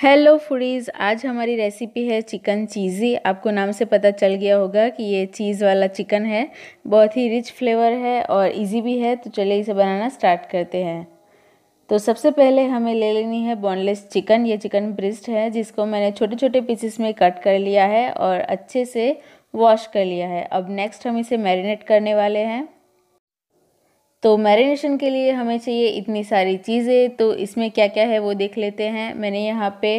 hello foodies आज हमारी recipe है चिकन चीज़ी आपको नाम से पता चल गया होगा कि ये चीज़ वाला चिकन है बहुत ही रिच फ्लेवर है और इजी भी है तो चलिए इसे बनाना स्टार्ट करते हैं तो सबसे पहले हमें ले लेनी है बोनलेस चिकन ये चिकन ब्रिस्ट है जिसको मैंने छोटे छोटे पीसेस में कट कर लिया है और अच्छे से वॉश कर लिया है अब नेक्स्ट हम इसे मैरिनेट करने वाले हैं तो मैरिनेशन के लिए हमें चाहिए इतनी सारी चीज़ें तो इसमें क्या क्या है वो देख लेते हैं मैंने यहाँ पे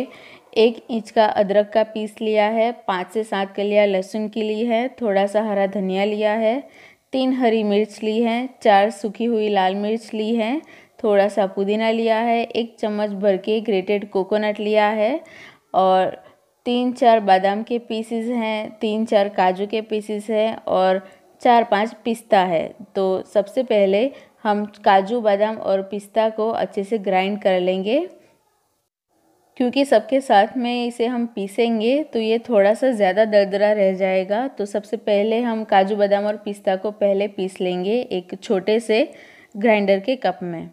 एक इंच का अदरक का पीस लिया है पाँच से सात कलिया लहसुन की ली है थोड़ा सा हरा धनिया लिया है तीन हरी मिर्च ली है चार सूखी हुई लाल मिर्च ली है थोड़ा सा पुदीना लिया है एक चम्मच भर के ग्रेटेड कोकोनट लिया है और तीन चार बादाम के पीसेस हैं तीन चार काजू के पीसेस हैं और चार पाँच पिस्ता है तो सबसे पहले हम काजू बादाम और पिस्ता को अच्छे से ग्राइंड कर लेंगे क्योंकि सबके साथ में इसे हम पीसेंगे तो ये थोड़ा सा ज़्यादा दरदरा रह जाएगा तो सबसे पहले हम काजू बादाम और पिस्ता को पहले पीस लेंगे एक छोटे से ग्राइंडर के कप में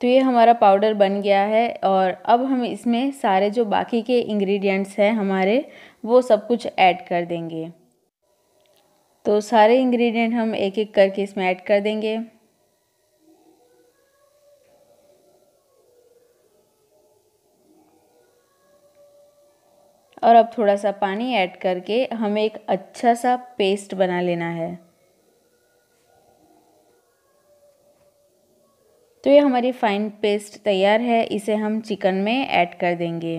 तो ये हमारा पाउडर बन गया है और अब हम इसमें सारे जो बाकी के इंग्रेडिएंट्स हैं हमारे वो सब कुछ ऐड कर देंगे तो सारे इंग्रेडिएंट हम एक एक करके इसमें ऐड कर देंगे और अब थोड़ा सा पानी ऐड करके हमें एक अच्छा सा पेस्ट बना लेना है तो ये हमारी फाइन पेस्ट तैयार है इसे हम चिकन में ऐड कर देंगे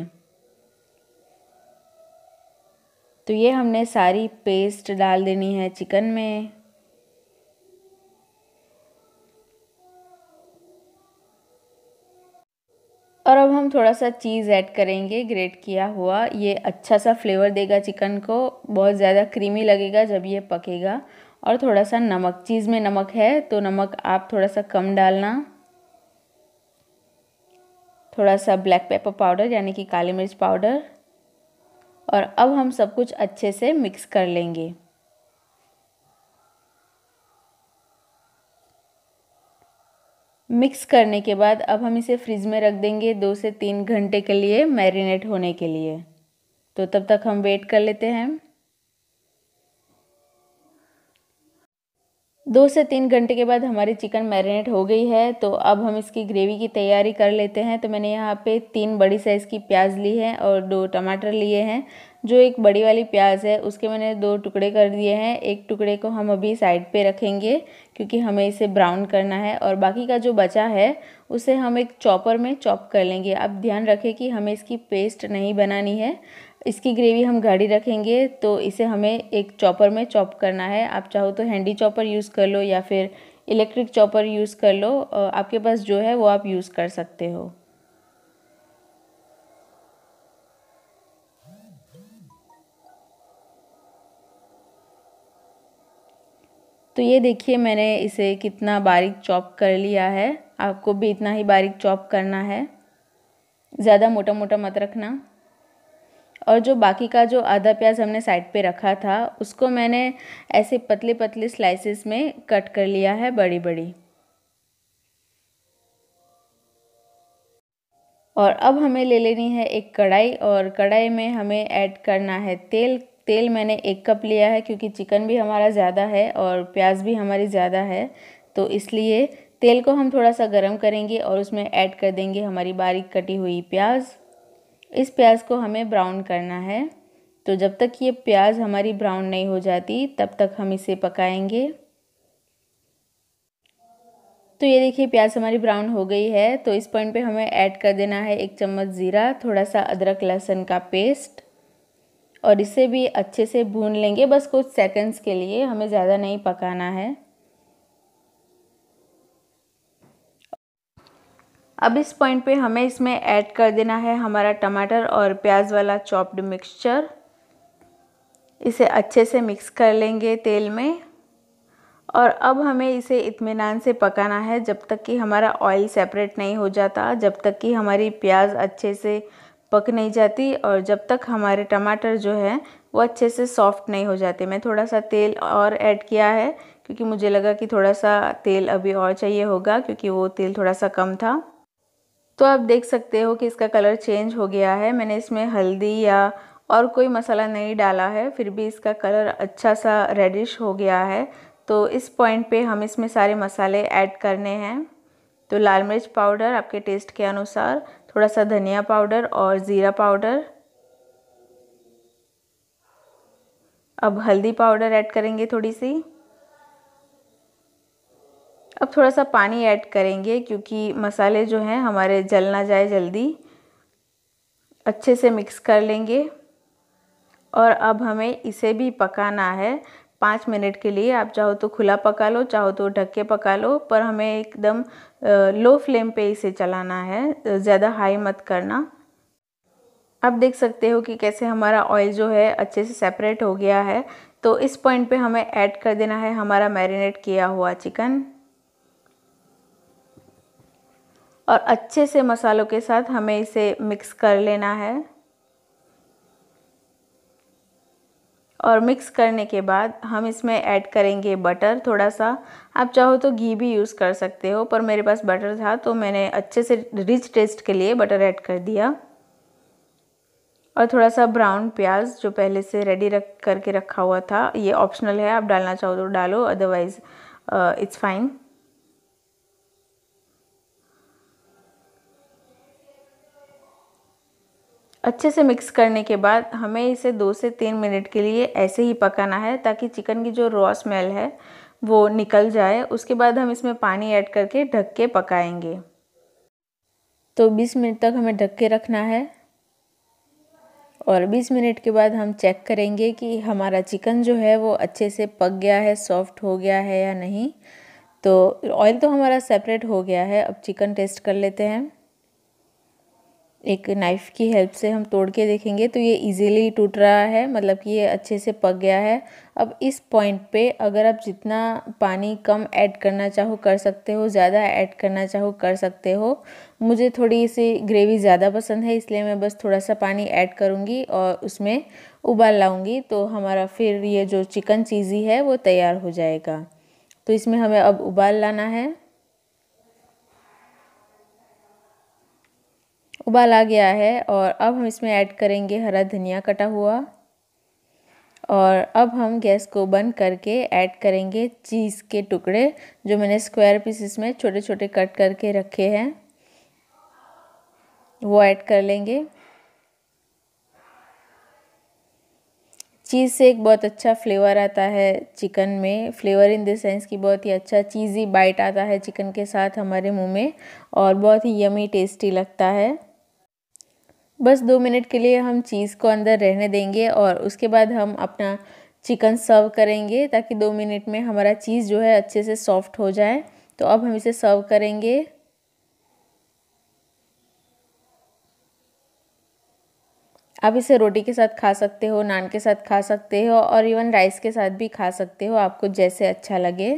तो ये हमने सारी पेस्ट डाल देनी है चिकन में और अब हम थोड़ा सा चीज़ ऐड करेंगे ग्रेट किया हुआ ये अच्छा सा फ्लेवर देगा चिकन को बहुत ज़्यादा क्रीमी लगेगा जब ये पकेगा और थोड़ा सा नमक चीज़ में नमक है तो नमक आप थोड़ा सा कम डालना थोड़ा सा ब्लैक पेपर पाउडर यानी कि काली मिर्च पाउडर और अब हम सब कुछ अच्छे से मिक्स कर लेंगे मिक्स करने के बाद अब हम इसे फ्रिज में रख देंगे दो से तीन घंटे के लिए मैरिनेट होने के लिए तो तब तक हम वेट कर लेते हैं दो से तीन घंटे के बाद हमारी चिकन मैरिनेट हो गई है तो अब हम इसकी ग्रेवी की तैयारी कर लेते हैं तो मैंने यहाँ पे तीन बड़ी साइज़ की प्याज ली है और दो टमाटर लिए हैं जो एक बड़ी वाली प्याज है उसके मैंने दो टुकड़े कर दिए हैं एक टुकड़े को हम अभी साइड पे रखेंगे क्योंकि हमें इसे ब्राउन करना है और बाकी का जो बचा है उसे हम एक चॉपर में चॉप कर लेंगे अब ध्यान रखें कि हमें इसकी पेस्ट नहीं बनानी है इसकी ग्रेवी हम गाढ़ी रखेंगे तो इसे हमें एक चॉपर में चॉप करना है आप चाहो तो हैंडी चॉपर यूज़ कर लो या फिर इलेक्ट्रिक चॉपर यूज़ कर लो आपके पास जो है वो आप यूज़ कर सकते हो तो ये देखिए मैंने इसे कितना बारीक चॉप कर लिया है आपको भी इतना ही बारीक चॉप करना है ज़्यादा मोटा मोटा मत रखना और जो बाकी का जो आधा प्याज हमने साइड पे रखा था उसको मैंने ऐसे पतले पतले स्लाइसेस में कट कर लिया है बड़ी बड़ी और अब हमें ले लेनी है एक कढ़ाई और कढ़ाई में हमें ऐड करना है तेल तेल मैंने एक कप लिया है क्योंकि चिकन भी हमारा ज़्यादा है और प्याज भी हमारी ज़्यादा है तो इसलिए तेल को हम थोड़ा सा गरम करेंगे और उसमें ऐड कर देंगे हमारी बारीक कटी हुई प्याज इस प्याज को हमें ब्राउन करना है तो जब तक ये प्याज हमारी ब्राउन नहीं हो जाती तब तक हम इसे पकाएंगे तो ये देखिए प्याज हमारी ब्राउन हो गई है तो इस पॉइंट पे हमें ऐड कर देना है एक चम्मच ज़ीरा थोड़ा सा अदरक लहसुन का पेस्ट और इसे भी अच्छे से भून लेंगे बस कुछ सेकंड्स के लिए हमें ज़्यादा नहीं पकाना है अब इस पॉइंट पे हमें इसमें ऐड कर देना है हमारा टमाटर और प्याज वाला चॉप्ड मिक्सचर इसे अच्छे से मिक्स कर लेंगे तेल में और अब हमें इसे इतमान से पकाना है जब तक कि हमारा ऑयल सेपरेट नहीं हो जाता जब तक कि हमारी प्याज अच्छे से पक नहीं जाती और जब तक हमारे टमाटर जो है वो अच्छे से सॉफ्ट नहीं हो जाते मैं थोड़ा सा तेल और ऐड किया है क्योंकि मुझे लगा कि थोड़ा सा तेल अभी और चाहिए होगा क्योंकि वो तेल थोड़ा सा कम था तो आप देख सकते हो कि इसका कलर चेंज हो गया है मैंने इसमें हल्दी या और कोई मसाला नहीं डाला है फिर भी इसका कलर अच्छा सा रेडिश हो गया है तो इस पॉइंट पे हम इसमें सारे मसाले ऐड करने हैं तो लाल मिर्च पाउडर आपके टेस्ट के अनुसार थोड़ा सा धनिया पाउडर और ज़ीरा पाउडर अब हल्दी पाउडर ऐड करेंगे थोड़ी सी अब थोड़ा सा पानी ऐड करेंगे क्योंकि मसाले जो हैं हमारे जल ना जाए जल्दी अच्छे से मिक्स कर लेंगे और अब हमें इसे भी पकाना है पाँच मिनट के लिए आप चाहो तो खुला पका लो चाहो तो ढक के पका लो पर हमें एकदम लो फ्लेम पे इसे चलाना है ज़्यादा हाई मत करना आप देख सकते हो कि कैसे हमारा ऑयल जो है अच्छे से सेपरेट हो गया है तो इस पॉइंट पे हमें ऐड कर देना है हमारा मैरिनेट किया हुआ चिकन और अच्छे से मसालों के साथ हमें इसे मिक्स कर लेना है और मिक्स करने के बाद हम इसमें ऐड करेंगे बटर थोड़ा सा आप चाहो तो घी भी यूज़ कर सकते हो पर मेरे पास बटर था तो मैंने अच्छे से रिच टेस्ट के लिए बटर ऐड कर दिया और थोड़ा सा ब्राउन प्याज जो पहले से रेडी रख करके रखा हुआ था ये ऑप्शनल है आप डालना चाहो तो डालो अदरवाइज़ इट्स फाइन अच्छे से मिक्स करने के बाद हमें इसे दो से तीन मिनट के लिए ऐसे ही पकाना है ताकि चिकन की जो रॉ स्मेल है वो निकल जाए उसके बाद हम इसमें पानी ऐड करके ढक के पकाएंगे तो 20 मिनट तक हमें ढक के रखना है और 20 मिनट के बाद हम चेक करेंगे कि हमारा चिकन जो है वो अच्छे से पक गया है सॉफ्ट हो गया है या नहीं तो ऑयल तो हमारा सेपरेट हो गया है अब चिकन टेस्ट कर लेते हैं एक नाइफ़ की हेल्प से हम तोड़ के देखेंगे तो ये इजीली टूट रहा है मतलब कि ये अच्छे से पक गया है अब इस पॉइंट पे अगर आप जितना पानी कम ऐड करना चाहो कर सकते हो ज़्यादा ऐड करना चाहो कर सकते हो मुझे थोड़ी सी ग्रेवी ज़्यादा पसंद है इसलिए मैं बस थोड़ा सा पानी ऐड करूँगी और उसमें उबाल लाऊँगी तो हमारा फिर ये जो चिकन चीज़ी है वो तैयार हो जाएगा तो इसमें हमें अब उबाल लाना है उबाल आ गया है और अब हम इसमें ऐड करेंगे हरा धनिया कटा हुआ और अब हम गैस को बंद करके ऐड करेंगे चीज़ के टुकड़े जो मैंने स्क्वायर पीसेस में छोटे छोटे कट करके रखे हैं वो ऐड कर लेंगे चीज़ से एक बहुत अच्छा फ्लेवर आता है चिकन में फ्लेवर इन द सेंस कि बहुत ही अच्छा चीज़ी बाइट आता है चिकन के साथ हमारे मुंह में और बहुत ही यमी टेस्टी लगता है बस दो मिनट के लिए हम चीज़ को अंदर रहने देंगे और उसके बाद हम अपना चिकन सर्व करेंगे ताकि दो मिनट में हमारा चीज़ जो है अच्छे से सॉफ्ट हो जाए तो अब हम इसे सर्व करेंगे आप इसे रोटी के साथ खा सकते हो नान के साथ खा सकते हो और इवन राइस के साथ भी खा सकते हो आपको जैसे अच्छा लगे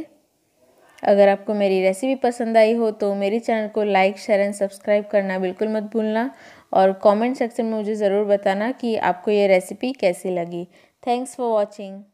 अगर आपको मेरी रेसिपी पसंद आई हो तो मेरे चैनल को लाइक शेयर एंड सब्सक्राइब करना बिल्कुल मत भूलना और कमेंट सेक्शन में मुझे ज़रूर बताना कि आपको ये रेसिपी कैसी लगी थैंक्स फॉर वॉचिंग